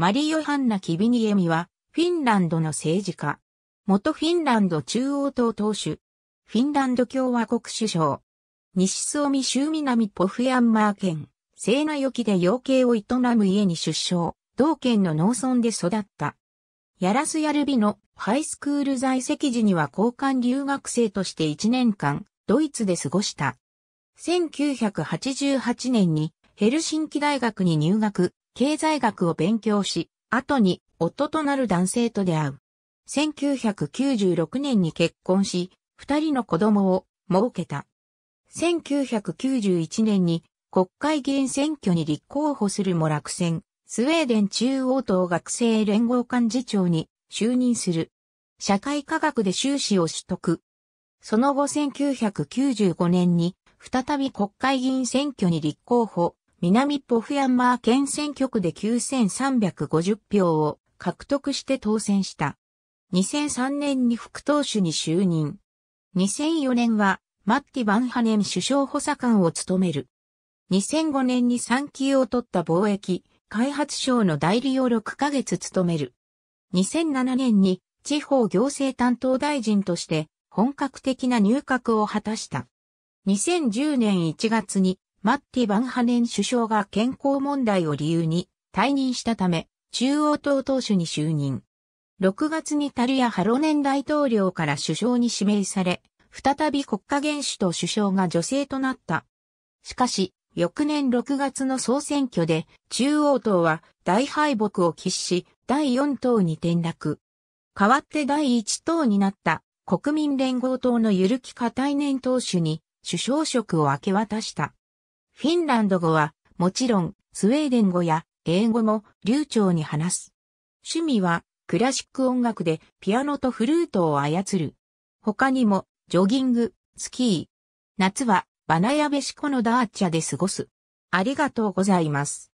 マリー・ヨハンナ・キビニエミは、フィンランドの政治家。元フィンランド中央党党首。フィンランド共和国首相。西スミ州南ポフヤンマー県、セーナきで養鶏を営む家に出生、同県の農村で育った。ヤラスヤルビのハイスクール在籍時には交換留学生として1年間、ドイツで過ごした。1988年にヘルシンキ大学に入学、経済学を勉強し、後に夫となる男性と出会う。1996年に結婚し、二人の子供を設けた。1991年に国会議員選挙に立候補するも落選、スウェーデン中央党学生連合幹事長に就任する。社会科学で修士を取得。その後1995年に再び国会議員選挙に立候補、南ポフヤンマー県選挙区で9350票を獲得して当選した。2003年に副党首に就任。2004年はマッティ・バンハネン首相補佐官を務める。2005年に産休を取った貿易、開発省の代理を6ヶ月務める。2007年に地方行政担当大臣として本格的な入閣を果たした。2010年1月にマッティ・バンハネン首相が健康問題を理由に退任したため、中央党党首に就任。6月にタリア・ハロネン大統領から首相に指名され、再び国家元首と首相が女性となった。しかし、翌年6月の総選挙で、中央党は大敗北を喫し、第4党に転落。代わって第1党になった国民連合党のゆるき・カ大年党首に首相職を明け渡した。フィンランド語は、もちろん、スウェーデン語や英語も流暢に話す。趣味は、クラシック音楽でピアノとフルートを操る。他にも、ジョギング、スキー。夏は、バナヤベシコのダーチャで過ごす。ありがとうございます。